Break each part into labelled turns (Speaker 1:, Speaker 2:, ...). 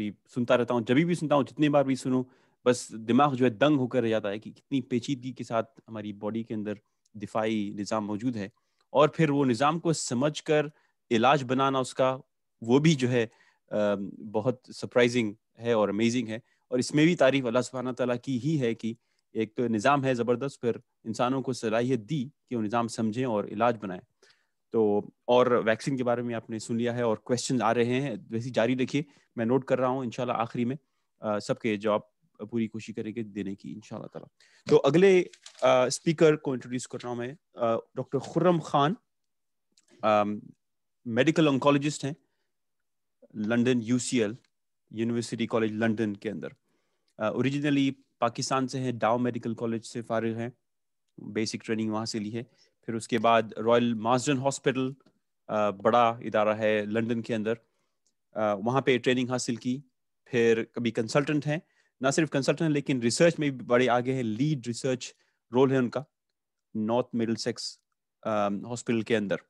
Speaker 1: भी सुनता रहता हूँ जब भी सुनता हूँ जितनी बार भी सुनूँ बस दिमाग जो है दंग होकर रह जाता है कि कितनी पेचीदगी के साथ हमारी बॉडी के अंदर दिफाई निज़ाम मौजूद है और फिर वो निज़ाम को समझ कर इलाज बनाना उसका वो भी जो है बहुत सरप्राइजिंग है और अमेजिंग है और इसमें भी तारीफ अल्लाह सुबहाना तला की ही है कि एक तो निज़ाम है ज़बरदस्त फिर इंसानों को सलाहियत दी कि वो निज़ाम समझें और इलाज बनाएं तो और वैक्सीन के बारे में आपने सुन लिया है और क्वेश्चन आ रहे हैं वैसे जारी रखिए मैं नोट कर रहा हूँ इनशाला आखिरी में सबके जवाब पूरी कोशिश करेंगे देने की इनशाला तला तो अगले आ, स्पीकर को इंट्रोड्यूस कर रहा हूँ मैं doctor Khurram Khan medical oncologist हैं London UCL university college London के अंदर ओरिजिनली पाकिस्तान से हैं डाव मेडिकल कॉलेज से फारिग हैं बेसिक ट्रेनिंग वहाँ से ली है फिर उसके बाद रॉयल मार्जन हॉस्पिटल बड़ा इदारा है लंदन के अंदर वहाँ पे ट्रेनिंग हासिल की फिर कभी कंसल्टेंट हैं ना सिर्फ कंसल्टेंट लेकिन रिसर्च में भी बड़े आगे हैं लीड रिसर्च रोल है उनका नॉर्थ मिडल सेक्स हॉस्पिटल के अंदर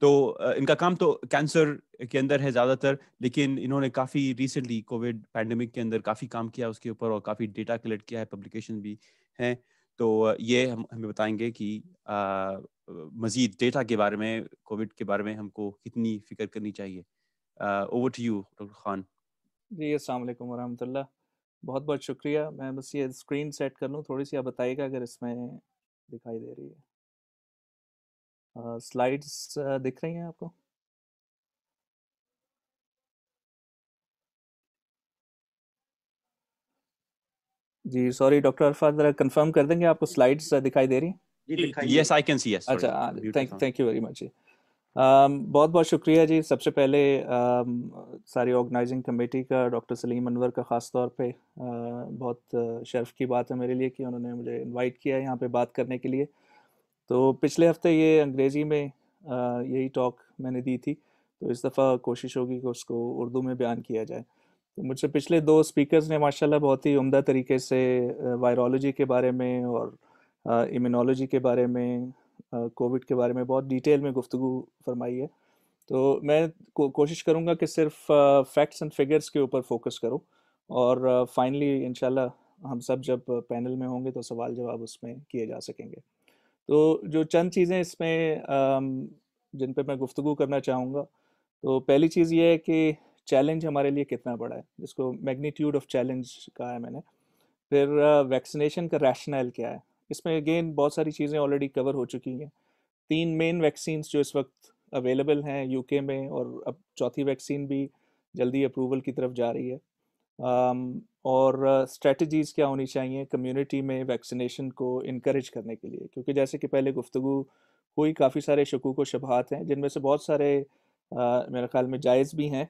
Speaker 1: तो इनका काम तो कैंसर के अंदर है ज़्यादातर लेकिन इन्होंने काफ़ी रिसेंटली कोविड पैंडमिक के अंदर काफ़ी काम किया उसके ऊपर और काफ़ी डेटा कलेक्ट किया है पब्लिकेशन भी हैं तो ये हम हमें बताएंगे कि मजीद डेटा के बारे में कोविड के बारे में हमको कितनी फिक्र करनी चाहिए over to you doctor Khan
Speaker 2: ji असलकम वरहमल्ला बहुत बहुत शुक्रिया मैं बस ये स्क्रीन सेट कर लूँ थोड़ी सी आप बताइएगा अगर इसमें दिखाई दे रही है स्लाइड्स uh, uh, दिख रही हैं आपको जी सॉरी डॉक्टर अरफा जरा कंफर्म कर देंगे आपको स्लाइड्स दिखाई दे
Speaker 1: रही yes I can see yes अच्छा
Speaker 2: thank thank you very much जी um, बहुत बहुत शुक्रिया जी सबसे पहले um, सारी ऑर्गेनाइजिंग कमेटी का डॉक्टर सलीम अनवर का ख़ास तौर पे uh, बहुत uh, शर्फ की बात है मेरे लिए कि उन्होंने मुझे इनवाइट किया है यहाँ पे बात करने के लिए तो पिछले हफ्ते ये अंग्रेज़ी में uh, यही टॉक मैंने दी थी तो इस दफ़ा कोशिश होगी कि उसको उर्दू में बयान किया जाए तो मुझसे पिछले दो स्पीकर्स ने माशाल्लाह बहुत ही उम्दा तरीके से वायरोलॉजी के बारे में और इम्यूनोलॉजी के बारे में कोविड के बारे में बहुत डिटेल में गुफ्तु फरमाई है तो मैं को, कोशिश करूँगा कि सिर्फ फैक्ट्स एंड फिगर्स के ऊपर फोकस करूँ और फाइनली इन हम सब जब पैनल में होंगे तो सवाल जवाब उसमें किए जा सकेंगे तो जो चंद चीज़ें इसमें जिन पर मैं गुफ्तु करना चाहूँगा तो पहली चीज़ ये है कि चैलेंज हमारे लिए कितना बड़ा है इसको मैग्नीट्यूड ऑफ चैलेंज कहा है मैंने फिर वैक्सीनेशन का रैशनल क्या है इसमें अगेन बहुत सारी चीज़ें ऑलरेडी कवर हो चुकी हैं तीन मेन वैक्सीन्स जो इस वक्त अवेलेबल हैं यूके में और अब चौथी वैक्सीन भी जल्दी अप्रूवल की तरफ जा रही है और स्ट्रेटजीज़ क्या होनी चाहिए कम्युनिटी में वैक्सीनेशन को इनक्रेज करने के लिए क्योंकि जैसे कि पहले गुफ्तु हुई काफ़ी सारे शकूक व शबहत हैं जिनमें से बहुत सारे मेरे ख्याल में जायज़ भी हैं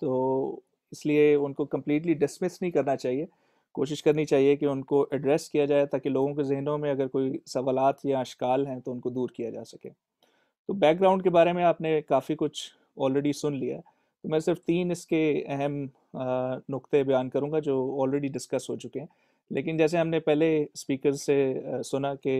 Speaker 2: तो इसलिए उनको कम्प्लीटली डिसमिस नहीं करना चाहिए कोशिश करनी चाहिए कि उनको एड्रेस किया जाए ताकि लोगों के जहनों में अगर कोई सवालत या अशकाल हैं तो उनको दूर किया जा सके तो बैकग्राउंड के बारे में आपने काफ़ी कुछ ऑलरेडी सुन लिया तो मैं सिर्फ तीन इसके अहम नुक्ते बयान करूँगा जो ऑलरेडी डिस्कस हो चुके हैं लेकिन जैसे हमने पहले स्पीकर से सुना कि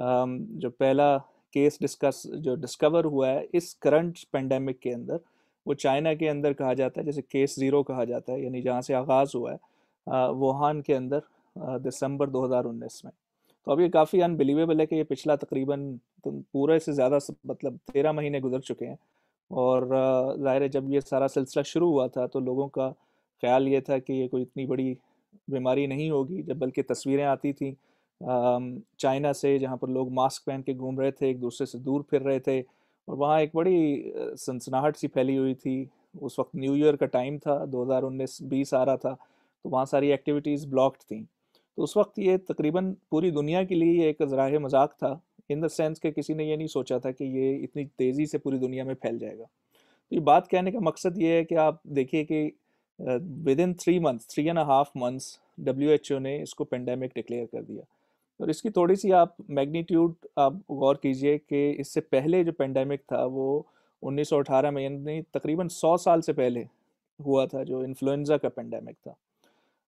Speaker 2: जो पहला केस डिस्कस जो डिस्कवर हुआ है इस करंट पेंडेमिक के अंदर वो चाइना के अंदर कहा जाता है जैसे केस ज़ीरो कहा जाता है यानी जहाँ से आगाज़ हुआ है वुहान के अंदर दिसंबर 2019 में तो अब ये काफ़ी अनबिलीवेबल है कि ये पिछला तकरीबन तो पूरे से ज़्यादा मतलब तेरह महीने गुजर चुके हैं और ज़ाहिर है जब ये सारा सिलसिला शुरू हुआ था तो लोगों का ख्याल ये था कि ये कोई इतनी बड़ी बीमारी नहीं होगी जब बल्कि तस्वीरें आती थी चाइना से जहाँ पर लोग मास्क पहन के घूम रहे थे एक दूसरे से दूर फिर रहे थे और वहाँ एक बड़ी सनसनाहट सी फैली हुई थी उस वक्त न्यू ईयर का टाइम था 2019-20 आ रहा था तो वहाँ सारी एक्टिविटीज़ ब्लॉक्ड थी तो उस वक्त ये तकरीबन पूरी दुनिया के लिए एक ज़रा मजाक था इन द सेंस के किसी ने ये नहीं सोचा था कि ये इतनी तेज़ी से पूरी दुनिया में फैल जाएगा तो ये बात कहने का मकसद ये है कि आप देखिए कि within three months three and half months W H O ने इसको पेंडेमिक डिक्लेयर कर दिया और इसकी थोड़ी सी आप मैग्नीट्यूड आप गौर कीजिए कि इससे पहले जो पेंडेमिक था वो 1918 में यानी तकरीबन 100 साल से पहले हुआ था जो इन्फ्लुएंज़ा का पेंडेमिक था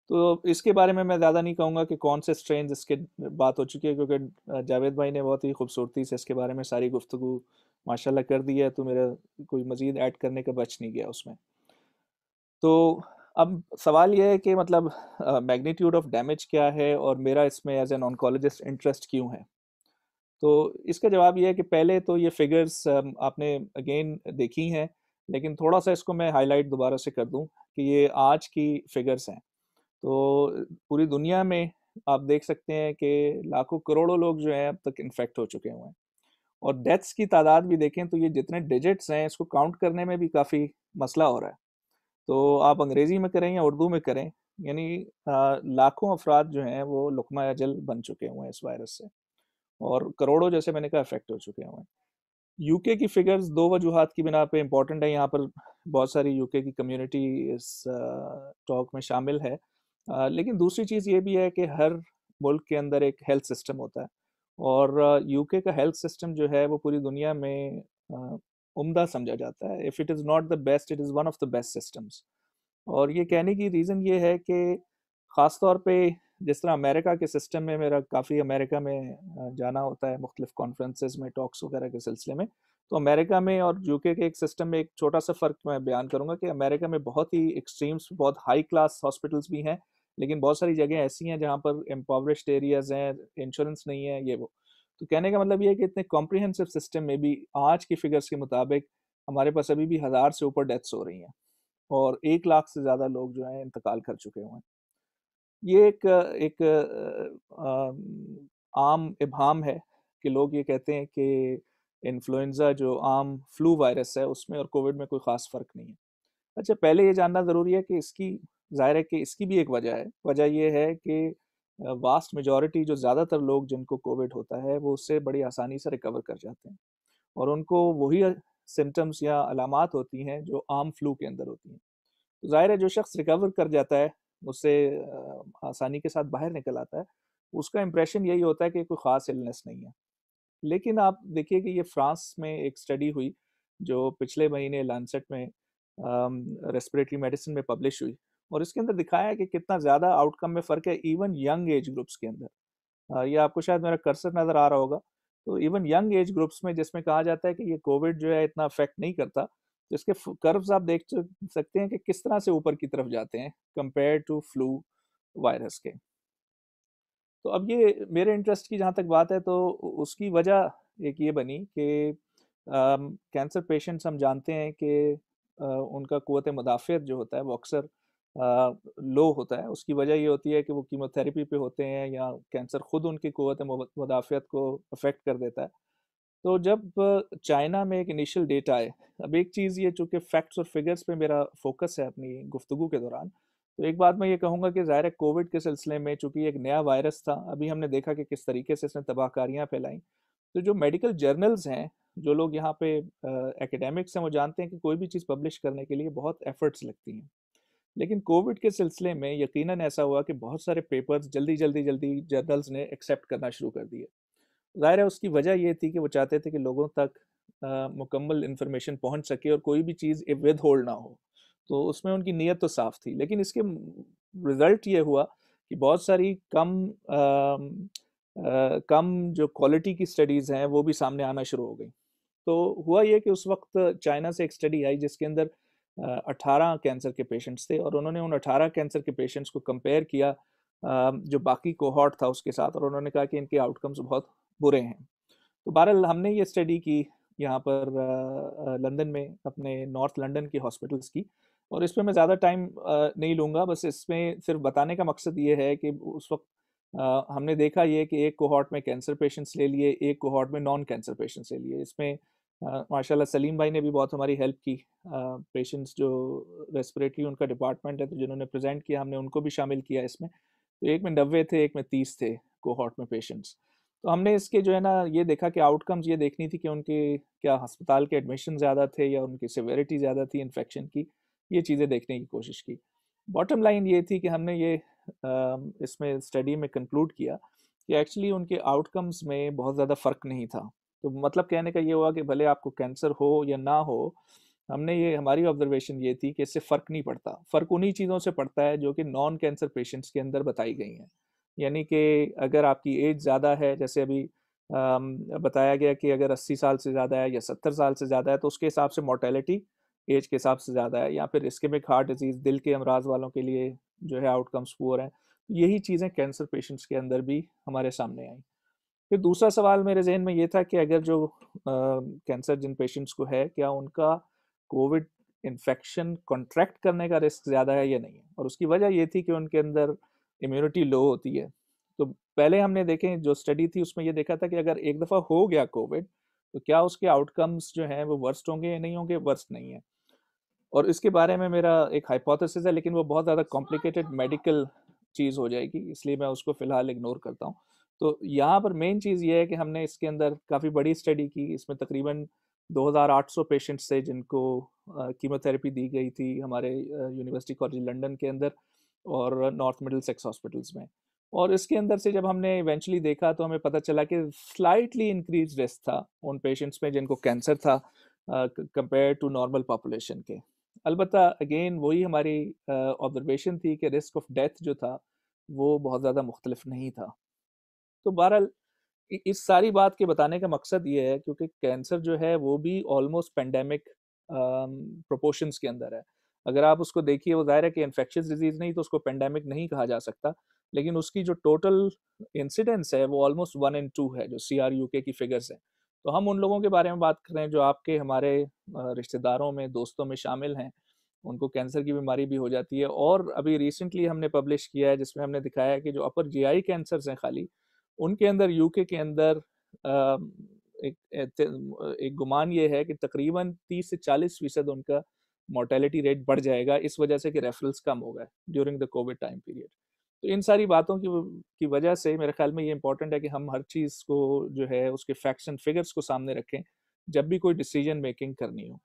Speaker 2: तो इसके बारे में मैं ज़्यादा नहीं कहूँगा कि कौन से स्ट्रेन इसके बात हो चुकी है क्योंकि जावेद भाई ने बहुत ही खूबसूरती से इसके बारे में सारी गुफ्तु माशाल्लाह कर दी है तो मेरा कोई मज़ीद ऐड करने का बच नहीं गया उसमें तो अब सवाल यह है कि मतलब मैग्नीट्यूड ऑफ डैमेज क्या है और मेरा इसमें एज एन ऑनकोलॉजिस्ट इंटरेस्ट क्यों है तो इसका जवाब यह है कि पहले तो ये फिगर्स आपने अगेन देखी हैं लेकिन थोड़ा सा इसको मैं हाईलाइट दोबारा से कर दूं कि ये आज की फिगर्स हैं तो पूरी दुनिया में आप देख सकते हैं कि लाखों करोड़ों लोग जो हैं अब तक इन्फेक्ट हो चुके हुए हैं और डेथ्स की तादाद भी देखें तो ये जितने डिजिट्स हैं इसको काउंट करने में भी काफ़ी मसला हो रहा है तो आप अंग्रेज़ी में करें या उर्दू में करें यानी लाखों अफराद जो हैं वो लकमा अजल बन चुके हुए हैं इस वायरस से और करोड़ों जैसे मैंने कहा अफेक्ट हो चुके हुए हैं यूके की फिगर्स दो वजूहत की बिना पे इम्पॉर्टेंट है यहाँ पर बहुत सारी यूके की कम्युनिटी इस टॉक में शामिल है लेकिन दूसरी चीज़ ये भी है कि हर मुल्क के अंदर एक हेल्थ सिस्टम होता है और यूके का हेल्थ सिस्टम जो है वो पूरी दुनिया में उमदा समझा जाता है if it is not the best it is one of the best systems और ये कहने की रीज़न ये है कि ख़ास तौर पे जिस तरह अमेरिका के सिस्टम में मेरा काफ़ी अमेरिका में जाना होता है मुख्तलिफ कॉन्फ्रेंस में टॉक्स वगैरह के सिलसिले में तो अमेरिका में और यूके के एक सिस्टम में एक छोटा सा फ़र्क मैं बयान करूँगा कि अमेरिका में बहुत ही एक्सट्रीम्स बहुत हाई क्लास हॉस्पिटल्स भी हैं लेकिन बहुत सारी जगह ऐसी हैं जहाँ पर एम्पावरिश्ड एरियाज़ हैं इंश्योरेंस नहीं है ये वो तो कहने का मतलब ये है कि इतने कॉम्प्रिहेंसिव सिस्टम में भी आज की फिगर्स के मुताबिक हमारे पास अभी भी हज़ार से ऊपर डेथ्स हो रही हैं और एक लाख से ज़्यादा लोग जो हैं इंतकाल कर चुके हुए हैं ये एक एक आम इबाम है कि लोग ये कहते हैं कि इन्फ्लुन्जा जो आम फ्लू वायरस है उसमें और कोविड में कोई ख़ास फ़र्क नहीं है अच्छा पहले ये जानना ज़रूरी है कि इसकी ज़ाहिर है कि इसकी भी एक वजह है वजह यह है कि वास्ट मेजॉरिटी जो ज़्यादातर लोग जिनको कोविड होता है वो उससे बड़ी आसानी से रिकवर कर जाते हैं और उनको वही सिम्टम्स या अलामत होती हैं जो आम फ्लू के अंदर होती हैं तो ज़ाहिर है जो शख्स रिकवर कर जाता है उससे आसानी के साथ बाहर निकल आता है उसका इम्प्रेशन यही होता है कि कोई ख़ास इलनेस नहीं है लेकिन आप देखिए कि ये फ्रांस में एक स्टडी हुई जो पिछले महीने लानसेट में रेस्परेटरी मेडिसिन में पब्लिश हुई और इसके अंदर दिखाया है कि कितना ज़्यादा आउटकम में फ़र्क है इवन यंग एज ग्रुप्स के अंदर ये आपको शायद मेरा कर्सर नज़र आ रहा होगा तो इवन यंग एज ग्रुप्स में जिसमें कहा जाता है कि ये कोविड जो है इतना अफेक्ट नहीं करता तो इसके कर्व्स आप देख सकते हैं कि किस तरह से ऊपर की तरफ जाते हैं कंपेयर टू फ्लू वायरस के तो अब ये मेरे इंटरेस्ट की जहाँ तक बात है तो उसकी वजह एक ये बनी कि कैंसर पेशेंट्स हम जानते हैं कि उनका क़वत मुदाफ़त जो होता है वो अक्सर लो होता है उसकी वजह ये होती है कि वो कीमोथेरेपी पे होते हैं या कैंसर खुद उनकी क़वत मुदाफियत को अफेक्ट कर देता है तो जब चाइना में एक इनिशियल डेटा आए अब एक चीज़ ये चूँकि फैक्ट्स और फिगर्स पे मेरा फोकस है अपनी गुफ्तु के दौरान तो एक बात मैं ये कहूँगा कि ज़ाहिर कोविड के सिलसिले में चूँकि एक नया वायरस था अभी हमने देखा कि किस तरीके से इसने तबाहकारियाँ फैलाईं तो जो मेडिकल जर्नल्स हैं जो लोग यहाँ पे एकेडमिक्स हैं वो जानते हैं कि कोई भी चीज़ पब्लिश करने के लिए बहुत एफर्ट्स लगती हैं लेकिन कोविड के सिलसिले में यकीनन ऐसा हुआ कि बहुत सारे पेपर्स जल्दी जल्दी जल्दी जर्नल्स ने एक्सेप्ट करना शुरू कर दिए ज़ाहिर है उसकी वजह ये थी कि वो चाहते थे कि लोगों तक आ, मुकम्मल इन्फॉर्मेशन पहुंच सके और कोई भी चीज़ विद होल्ड ना हो तो उसमें उनकी नीयत तो साफ थी लेकिन इसके रिज़ल्ट ये हुआ कि बहुत सारी कम आ, आ, कम जो क्वालिटी की स्टडीज़ हैं वो भी सामने आना शुरू हो गई तो हुआ ये कि उस वक्त चाइना से एक स्टडी आई जिसके अंदर अठारह कैंसर के पेशेंट्स थे और उन्होंने उन अठारह कैंसर के पेशेंट्स को कंपेयर किया जो बाकी कोहॉट था उसके साथ और उन्होंने कहा कि इनके आउटकम्स बहुत बुरे हैं तो बहरहाल हमने ये स्टडी की यहाँ पर लंदन में अपने नॉर्थ लंदन के हॉस्पिटल्स की और इसमें मैं ज़्यादा टाइम नहीं लूँगा बस इसमें सिर्फ बताने का मकसद ये है कि उस वक्त हमने देखा ये कि एक कोहॉट में कैंसर पेशेंट्स ले लिए एक कोहॉट में नॉन कैंसर पेशेंट्स ले लिए इसमें माशाल्लाह सलीम भाई ने भी बहुत हमारी हेल्प की पेशेंट्स जो रेस्पिरेटरी उनका डिपार्टमेंट है तो जिन्होंने प्रेजेंट किया हमने उनको भी शामिल किया इसमें तो एक में नब्बे थे एक में तीस थे कोहॉट में पेशेंट्स तो हमने इसके जो है ना ये देखा कि आउटकम्स ये देखनी थी कि उनके क्या हस्पताल के एडमिशन ज़्यादा थे या उनकी सिवेरिटी ज़्यादा थी इन्फेक्शन की ये चीज़ें देखने की कोशिश की बॉटम लाइन ये थी कि हमने ये इसमें स्टडी में कंक्लूड किया कि एक्चुअली उनके आउटकम्स में बहुत ज़्यादा फ़र्क नहीं था तो मतलब कहने का ये हुआ कि भले आपको कैंसर हो या ना हो हमने ये हमारी ऑब्जर्वेशन ये थी कि इससे फ़र्क नहीं पड़ता फ़र्क उन्हीं चीज़ों से पड़ता है जो कि नॉन कैंसर पेशेंट्स के अंदर बताई गई हैं यानी कि अगर आपकी एज ज़्यादा है जैसे अभी बताया गया कि अगर 80 साल से ज़्यादा है या 70 साल से ज़्यादा है तो उसके हिसाब से मोर्टेलिटी एज के हिसाब से ज़्यादा है या फिर इसकेमिक हार्ट डिजीज़ दिल के अमराज वालों के लिए जो है आउटकम्स पुअर हैं यही चीज़ें कैंसर पेशेंट्स के अंदर भी हमारे सामने आई फिर दूसरा सवाल मेरे जहन में ये था कि अगर जो कैंसर जिन पेशेंट्स को है क्या उनका कोविड इन्फेक्शन कॉन्ट्रैक्ट करने का रिस्क ज़्यादा है या नहीं है और उसकी वजह ये थी कि उनके अंदर इम्यूनिटी लो होती है तो पहले हमने देखें जो स्टडी थी उसमें ये देखा था कि अगर एक दफ़ा हो गया कोविड तो क्या उसके आउटकम्स जो हैं वो वर्स्ट होंगे या नहीं होंगे वर्स्ट नहीं है और इसके बारे में मेरा एक हाइपोथेसिस है लेकिन वो बहुत ज़्यादा कॉम्प्लिकेटेड मेडिकल चीज़ हो जाएगी इसलिए मैं उसको फ़िलहाल इग्नोर करता हूँ तो यहाँ पर मेन चीज़ ये है कि हमने इसके अंदर काफ़ी बड़ी स्टडी की इसमें तकरीबन 2800 पेशेंट्स थे जिनको कीमोथेरेपी दी गई थी हमारे यूनिवर्सिटी कॉलेज लंदन के अंदर और नॉर्थ मिडल सेक्स हॉस्पिटल्स में और इसके अंदर से जब हमने इवेंचुअली देखा तो हमें पता चला कि स्लाइटली इंक्रीज रिस्क था उन पेशेंट्स में जिनको कैंसर था कंपेयर टू नॉर्मल पॉपुलेशन के अलबत् अगेन वही हमारी ऑब्जर्वेशन uh, थी कि रिस्क ऑफ डेथ जो था वो बहुत ज़्यादा मुख्तलिफ नहीं था तो बहरहाल इस सारी बात के बताने का मकसद ये है क्योंकि कैंसर जो है वो भी ऑलमोस्ट पेंडेमिक प्रोपोर्शंस के अंदर है अगर आप उसको देखिए वो जाहिर है कि इन्फेक्शस डिजीज नहीं तो उसको पेंडेमिक नहीं कहा जा सकता लेकिन उसकी जो टोटल इंसिडेंस है वो ऑलमोस्ट वन इन टू है जो सी आर यू के की फिगर्स हैं तो हम उन लोगों के बारे में बात कर रहे हैं जो आपके हमारे रिश्तेदारों में दोस्तों में शामिल हैं उनको कैंसर की बीमारी भी हो जाती है और अभी रिसेंटली हमने पब्लिश किया है जिसमें हमने दिखाया है कि जो अपर जी आई कैंसर्स हैं खाली उनके अंदर यूके के अंदर एक एक गुमान ये है कि तकरीबन 30 से 40 फीसद उनका मोर्टेलिटी रेट बढ़ जाएगा इस वजह से कि रेफरल्स कम हो गए during the covid time period तो इन सारी बातों की की वजह से मेरे ख्याल में ये इंपॉर्टेंट है कि हम हर चीज़ को जो है उसके फैक्ट्स एंड फिगर्स को सामने रखें जब भी कोई डिसीजन मेकिंग करनी हो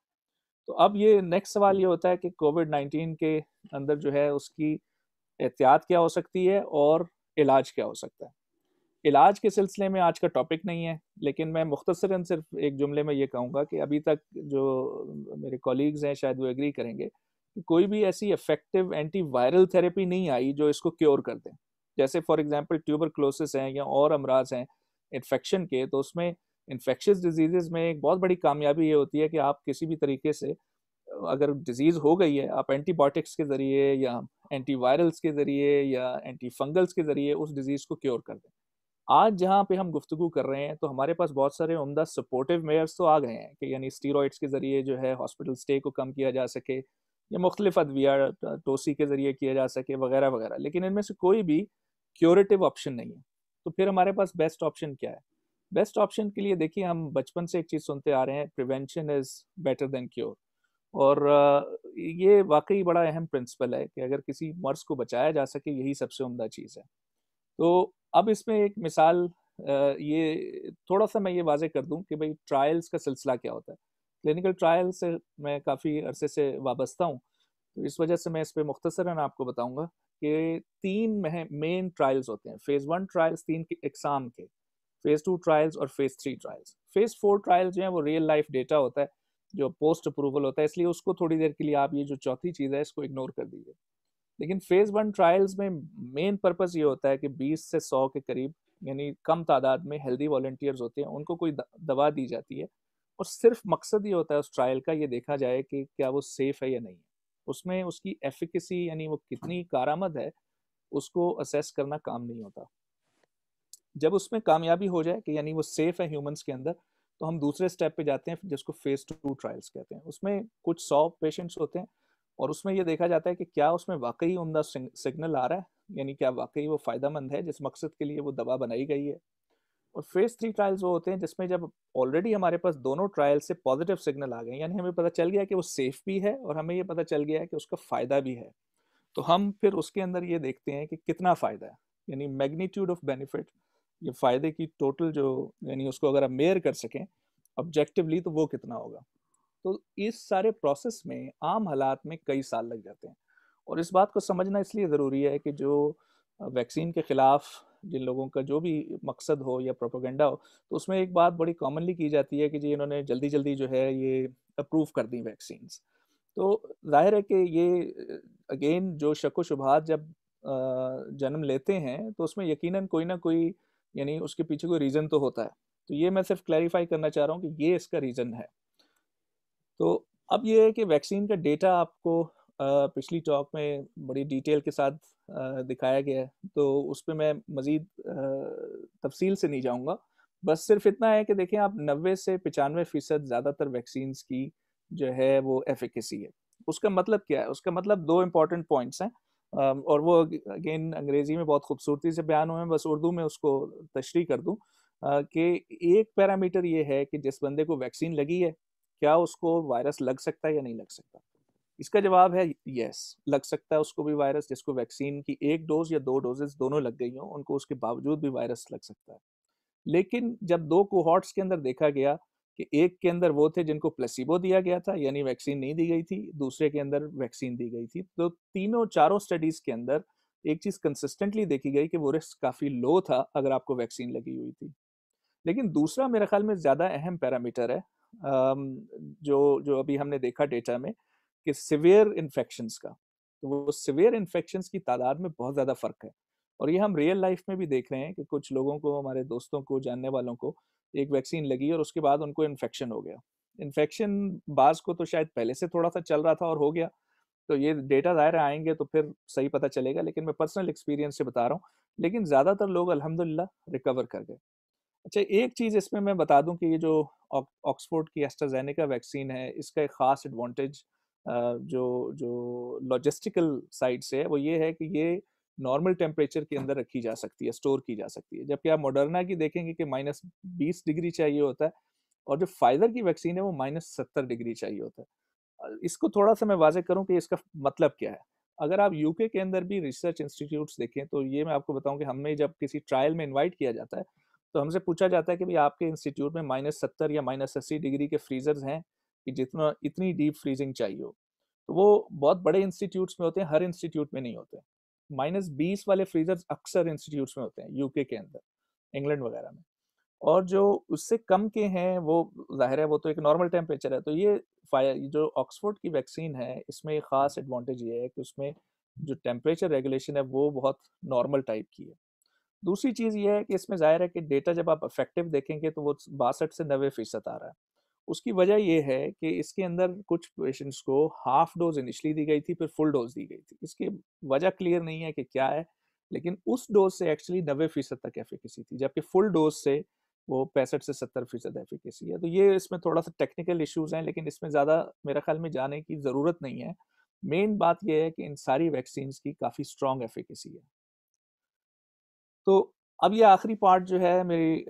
Speaker 2: तो अब ये नेक्स्ट सवाल ये होता है कि कोविड नाइन्टीन के अंदर जो है उसकी एहतियात क्या हो सकती है और इलाज क्या हो सकता है इलाज के सिलसिले में आज का टॉपिक नहीं है लेकिन मैं मुख्तसरा सिर्फ एक जुमले में ये कहूँगा कि अभी तक जो मेरे कॉलीग्स हैं शायद वो एग्री करेंगे कि कोई भी ऐसी इफेक्टिव एंटी वायरल थेरेपी नहीं आई जो इसको क्योर कर दें जैसे फॉर एग्जांपल ट्यूबर क्लोसिस हैं या और अमराज हैं इन्फेक्शन के तो उसमें इन्फेक्शस डिजीज़ में एक बहुत बड़ी कामयाबी ये होती है कि आप किसी भी तरीके से अगर डिजीज़ हो गई है आप एंटीबायोटिक्स के ज़रिए या एंटी वायरल्स के ज़रिए या एंटी फंगल्स के ज़रिए उस डिज़ीज़ को क्योर कर दें आज जहाँ पे हम गुफ्तु कर रहे हैं तो हमारे पास बहुत सारे उमदा सपोर्टिव मेयर्स तो आ गए हैं कि यानी स्टीरोड्स के ज़रिए जो है हॉस्पिटल स्टे को कम किया जा सके या मुख्तलिफ अदविया टोसी के ज़रिए किया जा सके वगैरह वगैरह लेकिन इनमें से कोई भी क्योरेटिव ऑप्शन नहीं है तो फिर हमारे पास बेस्ट ऑप्शन क्या है बेस्ट ऑप्शन के लिए देखिए हम बचपन से एक चीज़ सुनते आ रहे हैं prevention is better than cure और ये वाकई बड़ा अहम प्रिंसिपल है कि अगर किसी मर्ज को बचाया जा सके यही सबसे उमदा चीज़ है तो अब इसमें एक मिसाल ये थोड़ा सा मैं ये वाजे कर दूं कि भाई ट्रायल्स का सिलसिला क्या होता है क्लिनिकल ट्रायल से मैं काफ़ी अरसे से वाबस्ता हूँ तो इस वजह से मैं इस पर मुख्तसरा आपको बताऊँगा कि तीन मेन ट्रायल्स होते हैं फ़ेज़ वन ट्रायल्स तीन के एग्ज़ाम के फ़ेज़ टू ट्रायल्स और phase three trials phase four trials जो है वो रियल लाइफ डेटा होता है जो पोस्ट अप्रूवल होता है इसलिए उसको थोड़ी देर के लिए आप ये जो चौथी चीज़ है इसको इग्नोर कर दीजिए लेकिन फेज वन ट्रायल्स में मेन पर्पज़ ये होता है कि 20 से 100 के करीब यानी कम तादाद में हेल्दी वॉल्टियर्स होते हैं उनको कोई दवा दी जाती है और सिर्फ मकसद ये होता है उस ट्रायल का ये देखा जाए कि क्या वो सेफ़ है या नहीं है उसमें उसकी एफिकेसी यानी वो कितनी कारामद है उसको असेस करना काम नहीं होता जब उसमें कामयाबी हो जाए कि यानी वो सेफ़ है ह्यूमंस के अंदर तो हम दूसरे स्टेप पे जाते हैं जिसको फेज़ टू ट्रायल्स कहते हैं उसमें कुछ सौ पेशेंट्स होते हैं और उसमें ये देखा जाता है कि क्या उसमें वाकई उमदा सिग्नल आ रहा है यानी क्या वाकई वो फ़ायदा मंद है जिस मकसद के लिए वो दवा बनाई गई है और फेज़ थ्री ट्रायल्स वो होते हैं जिसमें जब ऑलरेडी हमारे पास दोनों ट्रायल से पॉजिटिव सिग्नल आ गए यानी हमें पता चल गया कि वो सेफ़ भी है और हमें ये पता चल गया है कि उसका फ़ायदा भी है तो हम फिर उसके अंदर ये देखते हैं कि कितना फ़ायदा है यानी मैग्नीट्यूड ऑफ बेनिफिट ये फ़ायदे की टोटल जो यानी उसको अगर हम मेयर कर सकें ऑब्जेक्टिवली तो वो कितना होगा तो इस सारे प्रोसेस में आम हालात में कई साल लग जाते हैं और इस बात को समझना इसलिए ज़रूरी है कि जो वैक्सीन के ख़िलाफ़ जिन लोगों का जो भी मकसद हो या प्रोपोगेंडा हो तो उसमें एक बात बड़ी कॉमनली की जाती है कि जी इन्होंने जल्दी जल्दी जो है ये अप्रूव कर दी वैक्सीन तो जाहिर है कि ये अगेन जो शक शुभात जब जन्म लेते हैं तो उसमें यकीनन कोई ना कोई यानी उसके पीछे कोई रीज़न तो होता है तो ये मैं सिर्फ क्लैरिफाई करना चाह रहा हूँ कि ये इसका रीज़न है तो अब ये है कि वैक्सीन का डेटा आपको पिछली टॉक में बड़ी डिटेल के साथ दिखाया गया है तो उस पर मैं मज़ीद तफसील से नहीं जाऊँगा बस सिर्फ इतना है कि देखें आप नबे से पचानवे फ़ीसद ज़्यादातर वैक्सीन की जो है वो एफिकेसी है उसका मतलब क्या है उसका मतलब दो इम्पॉर्टेंट पॉइंट्स हैं और वो अगेन अंग्रेज़ी में बहुत खूबसूरती से बयान हुए हैं बस उर्दू में उसको तशरी कर दूँ कि एक पैरामीटर ये है कि जिस बंदे को वैक्सीन लगी है क्या उसको वायरस लग सकता है या नहीं लग सकता इसका जवाब है यस लग सकता है उसको भी वायरस जिसको वैक्सीन की एक डोज या दो डोजेज दोनों लग गई हों उनको उसके बावजूद भी वायरस लग सकता है लेकिन जब दो कोहॉट्स के अंदर देखा गया कि एक के अंदर वो थे जिनको प्लेसिबो दिया गया था यानी वैक्सीन नहीं दी गई थी दूसरे के अंदर वैक्सीन दी गई थी तो तीनों चारों स्टडीज के अंदर एक चीज़ कंसिस्टेंटली देखी गई कि वो रिस्क काफ़ी लो था अगर आपको वैक्सीन लगी हुई थी लेकिन दूसरा मेरे ख्याल में ज़्यादा अहम पैरामीटर है जो जो अभी हमने देखा डेटा में कि सिवियर इन्फेक्शन का तो वो सिवियर इन्फेक्शन की तादाद में बहुत ज़्यादा फ़र्क है और ये हम रियल लाइफ में भी देख रहे हैं कि कुछ लोगों को हमारे दोस्तों को जानने वालों को एक वैक्सीन लगी और उसके बाद उनको इन्फेक्शन हो गया इन्फेक्शन बाज को तो शायद पहले से थोड़ा सा चल रहा था और हो गया तो ये डेटा ज़ाहिर आएंगे तो फिर सही पता चलेगा लेकिन मैं पर्सनल एक्सपीरियंस से बता रहा हूँ लेकिन ज़्यादातर लोग अलहमदिल्ला रिकवर कर गए अच्छा एक चीज़ इसमें मैं बता दूं कि ये जो ऑक्सफोर्ड की एस्ट्राजेनिका वैक्सीन है इसका एक ख़ास एडवांटेज जो जो लॉजिस्टिकल साइड से है वो ये है कि ये नॉर्मल टेम्परेचर के अंदर रखी जा सकती है स्टोर की जा सकती है जबकि आप मोडर्ना की देखेंगे कि माइनस बीस डिग्री चाहिए होता है और जो फाइजर की वैक्सीन है वो माइनस सत्तर डिग्री चाहिए होता है इसको थोड़ा सा मैं वाजह करूँ कि इसका मतलब क्या है अगर आप यूके के अंदर भी रिसर्च इंस्टीट्यूट्स देखें तो ये मैं आपको बताऊं कि हमें जब किसी ट्रायल में इनवाइट किया जाता है तो हमसे पूछा जाता है कि भाई आपके इंस्टीट्यूट में माइनस सत्तर या माइनस अस्सी डिग्री के फ्रीजर्स हैं कि जितना इतनी डीप फ्रीजिंग चाहिए हो तो वो बहुत बड़े इंस्टीट्यूट्स में होते हैं हर इंस्टीट्यूट में नहीं होते माइनस बीस वाले फ्रीजर्स अक्सर इंस्टीट्यूट्स में होते हैं यूके के अंदर इंग्लैंड वगैरह में और जो उससे कम के हैं वो जाहिर है वो तो एक नॉर्मल टेम्परेचर है तो ये जो ऑक्सफोर्ड की वैक्सीन है इसमें एक ख़ास एडवांटेज ये है कि उसमें जो टेम्परेचर रेगुलेशन है वो बहुत नॉर्मल टाइप की है दूसरी चीज़ ये है कि इसमें ज़ाहिर है कि डेटा जब आप इफेक्टिव देखेंगे तो वो बासठ से नबे फीसद आ रहा है उसकी वजह यह है कि इसके अंदर कुछ पेशेंट्स को हाफ डोज इनिशली दी गई थी फिर फुल डोज दी गई थी इसकी वजह क्लियर नहीं है कि क्या है लेकिन उस डोज से एक्चुअली नबे फीसद तक एफिकेसी थी जबकि फुल डोज से वो पैंसठ से सत्तर फीसद एफिकेसी है तो ये इसमें थोड़ा सा टेक्निकल इश्यूज हैं लेकिन इसमें ज़्यादा मेरे ख्याल में जाने की ज़रूरत नहीं है मेन बात यह है कि इन सारी वैक्सीन की काफ़ी स्ट्रॉन्ग एफिकेसी है तो अब ये आखिरी पार्ट जो है मेरी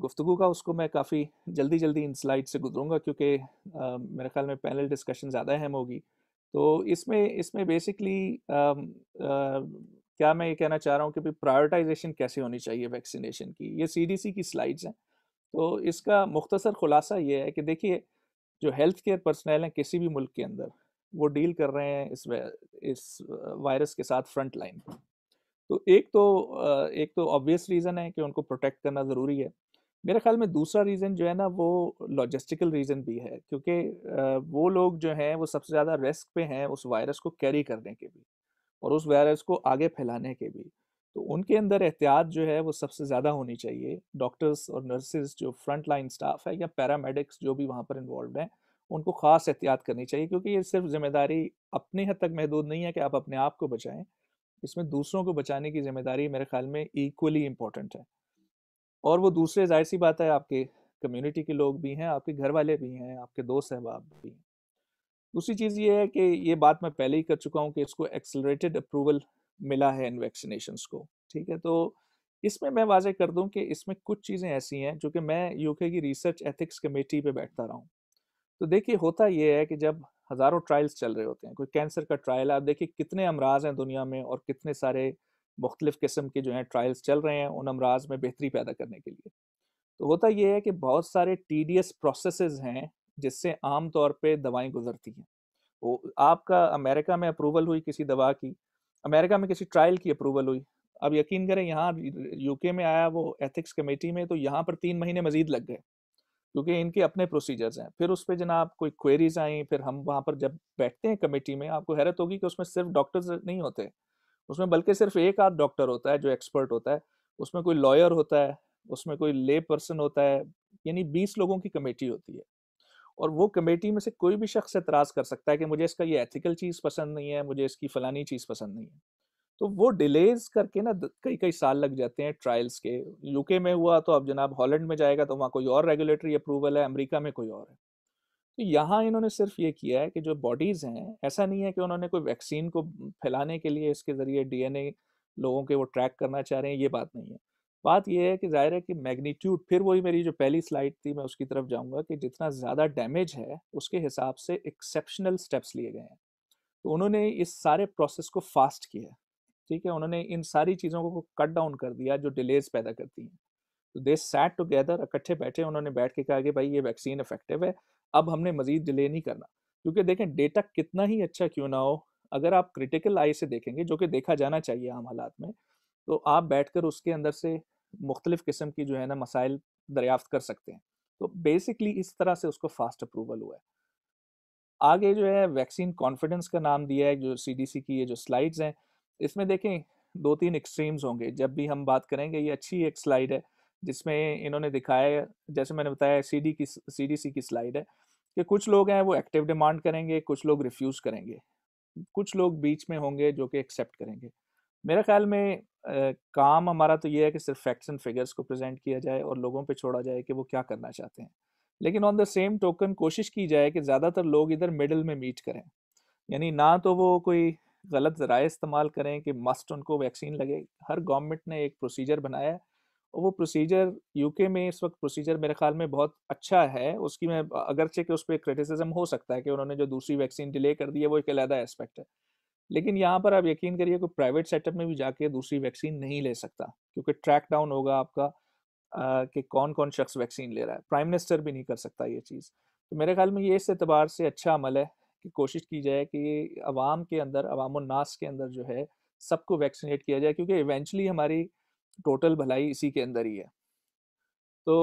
Speaker 2: गुफ्तु का उसको मैं काफ़ी जल्दी जल्दी इन स्लाइड से गुजरूँगा क्योंकि मेरे ख्याल में पैनल डिस्कशन ज़्यादा अहम होगी तो इसमें इसमें बेसिकली क्या मैं ये कहना चाह रहा हूँ कि भाई प्रायोरटाइजेशन कैसे होनी चाहिए वैक्सीनेशन की ये सीडीसी की स्लाइड्स हैं तो इसका मुख्तसर खुलासा ये है कि देखिए जो हेल्थ केयर पर्सनल हैं किसी भी मुल्क के अंदर वो डील कर रहे हैं इस इस वायरस के साथ फ्रंट लाइन पर तो एक तो एक तो ऑब्वियस रीज़न है कि उनको प्रोटेक्ट करना ज़रूरी है मेरे ख्याल में दूसरा रीज़न जो है ना वो लॉजिस्टिकल रीज़न भी है क्योंकि वो लोग जो हैं वो सबसे ज़्यादा रिस्क पे हैं उस वायरस को कैरी करने के भी और उस वायरस को आगे फैलाने के भी तो उनके अंदर एहतियात जो है वो सबसे ज़्यादा होनी चाहिए डॉक्टर्स और नर्सेज जो फ्रंट लाइन स्टाफ है या पैरामेडिक्स जो भी वहाँ पर इन्वॉल्व हैं उनको ख़ास एहतियात करनी चाहिए क्योंकि ये सिर्फ जिम्मेदारी अपने हद तक महदूद नहीं है कि आप अपने आप को बचाएं इसमें दूसरों को बचाने की जिम्मेदारी मेरे ख्याल में इक्वली इम्पॉर्टेंट है और वो दूसरे जाहिर सी बात है आपके कम्युनिटी के लोग भी हैं आपके घर वाले भी हैं आपके दोस्त सहबाब भी हैं दूसरी चीज़ ये है कि ये बात मैं पहले ही कर चुका हूँ कि इसको एक्सलरेटेड अप्रूवल मिला है इन वैक्सीनेशन को ठीक है तो इसमें मैं वाजह कर दूं कि इसमें कुछ चीज़ें ऐसी हैं जो कि मैं यूके की रिसर्च एथिक्स कमेटी पे बैठता रहा हूँ तो देखिए होता यह है कि जब हज़ारों ट्रायल्स चल रहे होते हैं कोई कैंसर का ट्रायल आप देखिए कितने अमराज हैं दुनिया में और कितने सारे मुख्तलिफ़ किस्म के जो हैं ट्रायल्स चल रहे हैं उन अमराज में बेहतरी पैदा करने के लिए तो होता यह है कि बहुत सारे टी प्रोसेस हैं जिससे आम तौर पर दवाएं गुजरती हैं वो आपका अमेरिका में अप्रूवल हुई किसी दवा की अमेरिका में किसी ट्रायल की अप्रूवल हुई अब यकीन करें यहाँ यूके में आया वो एथिक्स कमेटी में तो यहाँ पर तीन महीने मजीद लग गए क्योंकि इनके अपने प्रोसीजर्स हैं फिर उस पर जनाब कोई क्वेरीज आई फिर हम वहाँ पर जब बैठते हैं कमेटी में आपको हैरत होगी कि उसमें सिर्फ डॉक्टर्स नहीं होते उसमें बल्कि सिर्फ एक आध डॉक्टर होता है जो एक्सपर्ट होता है उसमें कोई लॉयर होता है उसमें कोई ले पर्सन होता है यानी बीस लोगों की कमेटी होती है और वो कमेटी में से कोई भी शख्स एतराज़ कर सकता है कि मुझे इसका ये एथिकल चीज़ पसंद नहीं है मुझे इसकी फ़लानी चीज़ पसंद नहीं है तो वो डिलेज करके ना कई कई साल लग जाते हैं ट्रायल्स के यूके में हुआ तो अब जनाब हॉलैंड में जाएगा तो वहाँ कोई और रेगुलेटरी अप्रूवल है अमेरिका में कोई और है तो यहाँ इन्होंने सिर्फ ये किया है कि जो बॉडीज़ हैं ऐसा नहीं है कि उन्होंने कोई वैक्सीन को फैलाने के लिए इसके ज़रिए डीएनए लोगों के वो ट्रैक करना चाह रहे हैं ये बात नहीं है बात यह है कि जाहिर है कि मैग्नीट्यूड फिर वही मेरी जो पहली स्लाइड थी मैं उसकी तरफ जाऊंगा कि जितना ज़्यादा डैमेज है उसके हिसाब से एक्सेप्शनल स्टेप्स लिए गए हैं तो उन्होंने इस सारे प्रोसेस को फास्ट किया है ठीक है उन्होंने इन सारी चीज़ों को कट डाउन कर दिया जो डिलेज पैदा करती हैं तो दे सैट टुगेदर इकट्ठे बैठे उन्होंने बैठ के कहा कि भाई ये वैक्सीन इफेक्टिव है अब हमने मजीद डिले नहीं करना क्योंकि देखें डेटा कितना ही अच्छा क्यों ना हो अगर आप क्रिटिकल आई से देखेंगे जो कि देखा जाना चाहिए आम हालात में तो आप बैठ कर उसके अंदर से मुख्तलिफ़ किस्म की जो है ना मसाइल दरियाफ्त कर सकते हैं तो बेसिकली इस तरह से उसको फास्ट अप्रूवल हुआ है आगे जो है वैक्सीन कॉन्फिडेंस का नाम दिया है जो सी की ये जो स्लाइड्स हैं इसमें देखें दो तीन एक्सट्रीम्स होंगे जब भी हम बात करेंगे ये अच्छी एक स्लाइड है जिसमें इन्होंने दिखाया जैसे मैंने बताया सी डी की सी डी सी की स्लाइड है कि कुछ लोग हैं वो एक्टिव डिमांड करेंगे कुछ लोग रिफ्यूज़ करेंगे कुछ लोग बीच में होंगे जो कि एक्सेप्ट करेंगे मेरे ख्याल में आ, काम हमारा तो ये है कि सिर्फ फैक्ट्स एंड फिगर्स को प्रेजेंट किया जाए और लोगों पे छोड़ा जाए कि वो क्या करना चाहते हैं लेकिन ऑन द सेम टोकन कोशिश की जाए कि ज़्यादातर लोग इधर मिडल में मीट करें यानी ना तो वो कोई गलत ज़राए इस्तेमाल करें कि मस्ट उनको वैक्सीन लगे हर गवर्नमेंट ने एक प्रोसीजर बनाया है और वो प्रोसीजर यूके में इस वक्त प्रोसीजर मेरे ख्याल में बहुत अच्छा है उसकी मैं अगरचे कि उस पर क्रिटिसिज्म हो सकता है कि उन्होंने जो दूसरी वैक्सीन डिले कर दी है वो एक अलहदा एस्पेक्ट है लेकिन यहाँ पर आप यकीन करिए कोई प्राइवेट सेटअप में भी जाके दूसरी वैक्सीन नहीं ले सकता क्योंकि ट्रैक डाउन होगा आपका कि कौन कौन शख्स वैक्सीन ले रहा है प्राइम मिनिस्टर भी नहीं कर सकता ये चीज़ तो मेरे ख्याल में ये इस एतबार से अच्छा अमल है की कोशिश की जाए कि आवाम के अंदर अवाम नास के अंदर जो है सबको वैक्सीनेट किया जाए क्योंकि इवेंचुअली हमारी टोटल भलाई इसी के अंदर ही है तो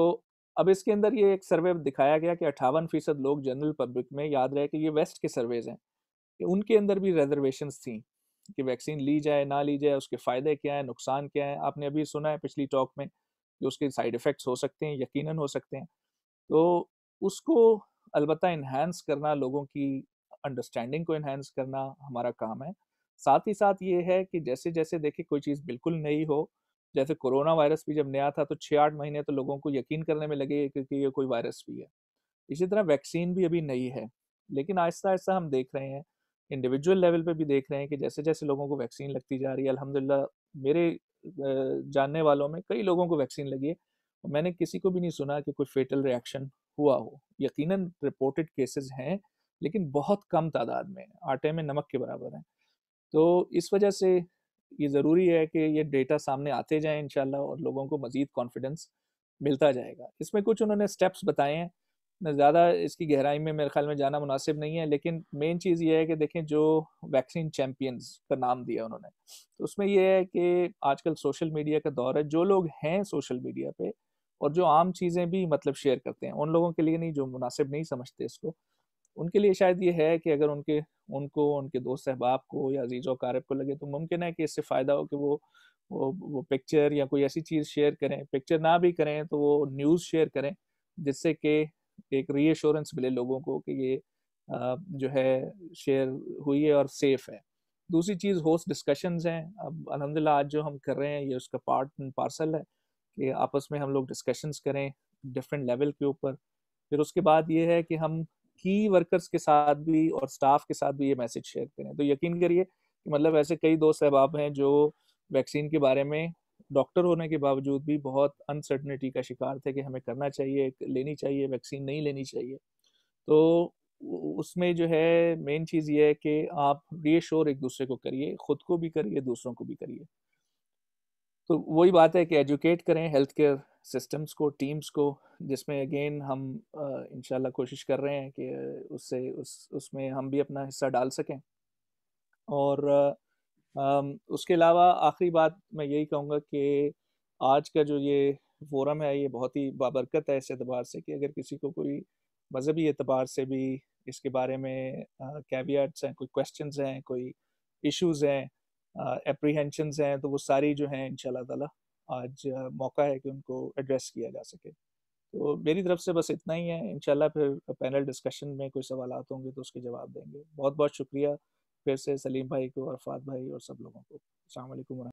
Speaker 2: अब इसके अंदर ये एक सर्वे दिखाया गया कि अट्ठावन फीसद लोग जनरल पब्लिक में याद रहे कि ये वेस्ट के सर्वेज हैं कि उनके अंदर भी रिजर्वेशन थी कि वैक्सीन ली जाए ना ली जाए उसके फ़ायदे क्या हैं नुकसान क्या है आपने अभी सुना है पिछली टॉक में कि उसके साइड इफ़ेक्ट्स हो सकते हैं यकीनन हो सकते हैं तो उसको अलबत्त इन्हेंस करना लोगों की अंडरस्टैंडिंग को इन्हेंस करना हमारा काम है साथ ही साथ ये है कि जैसे जैसे देखे कोई चीज़ बिल्कुल नई हो जैसे कोरोना वायरस भी जब नया था तो छः आठ महीने तो लोगों को यकीन करने में लगे क्योंकि ये कोई वायरस भी है इसी तरह वैक्सीन भी अभी नई है लेकिन आहिस्ता आहिस्ता हम देख रहे हैं इंडिविजुअल लेवल पे भी देख रहे हैं कि जैसे जैसे लोगों को वैक्सीन लगती जा रही है अलहमदिल्ला मेरे जानने वालों में कई लोगों को वैक्सीन लगी है मैंने किसी को भी नहीं सुना कि कोई फेटल रिएक्शन हुआ हो यकीनन रिपोर्टेड केसेस हैं लेकिन बहुत कम तादाद में आटे में नमक के बराबर है तो इस वजह से ये ज़रूरी है कि ये डेटा सामने आते जाएं इन और लोगों को मज़ीद कॉन्फिडेंस मिलता जाएगा इसमें कुछ उन्होंने स्टेप्स बताए हैं मैं ज़्यादा इसकी गहराई में मेरे ख्याल में जाना मुनासिब नहीं है लेकिन मेन चीज़ ये है कि देखें जो वैक्सीन चैम्पियंस का नाम दिया उन्होंने तो उसमें यह है कि आजकल सोशल मीडिया का दौर है जो लोग हैं सोशल मीडिया पे और जो आम चीज़ें भी मतलब शेयर करते हैं उन लोगों के लिए नहीं जो मुनासिब नहीं समझते इसको उनके लिए शायद ये है कि अगर उनके उनको उनके दोस्त सहबाब को या अजीज़ वकारब को लगे तो मुमकिन है कि इससे फ़ायदा हो कि वो वो वो पिक्चर या कोई ऐसी चीज़ शेयर करें पिक्चर ना भी करें तो वो न्यूज़ शेयर करें जिससे कि एक रीएश्योरेंस मिले लोगों को कि ये जो है शेयर हुई है और सेफ़ है दूसरी चीज़ होस्ट डिस्कशंस हैं अब अलहमदिल्ला आज जो हम कर रहे हैं ये उसका पार्ट एंड पार्सल है कि आपस में हम लोग डिस्कशंस करें डिफरेंट लेवल के ऊपर फिर उसके बाद ये है कि हम की वर्कर्स के साथ भी और स्टाफ के साथ भी ये मैसेज शेयर करें तो यकीन करिए कि मतलब ऐसे कई दोस्त अहबाब हैं जो वैक्सीन के बारे में डॉक्टर होने के बावजूद भी बहुत अनसर्टनिटी का शिकार थे कि हमें करना चाहिए लेनी चाहिए वैक्सीन नहीं लेनी चाहिए तो उसमें जो है मेन चीज़ ये है कि आप रीशोर एक दूसरे को करिए खुद को भी करिए दूसरों को भी करिए तो वही बात है कि एजुकेट करें हेल्थ केयर सिस्टम्स को टीम्स को जिसमें अगेन हम इन कोशिश कर रहे हैं कि उससे उस उसमें हम भी अपना हिस्सा डाल सकें और आ, उसके अलावा आखिरी बात मैं यही कहूँगा कि आज का जो ये फोरम है ये बहुत ही बाबरकत है इस एतबार से कि अगर किसी को कोई मज़हबी एतबार से भी इसके बारे में कैवियट्स हैं कोई क्वेश्चंस हैं कोई इश्यूज हैं एप्रीहेंशंस हैं तो वो सारी जो हैं इन ताला आज मौका है कि उनको एड्रेस किया जा सके तो मेरी तरफ से बस इतना ही है इनशाला फिर पैनल डिस्कशन में कोई सवाल आते होंगे तो उसके जवाब देंगे बहुत बहुत शुक्रिया फिर से सलीम भाई को और फात भाई और सब लोगों को अलैक्म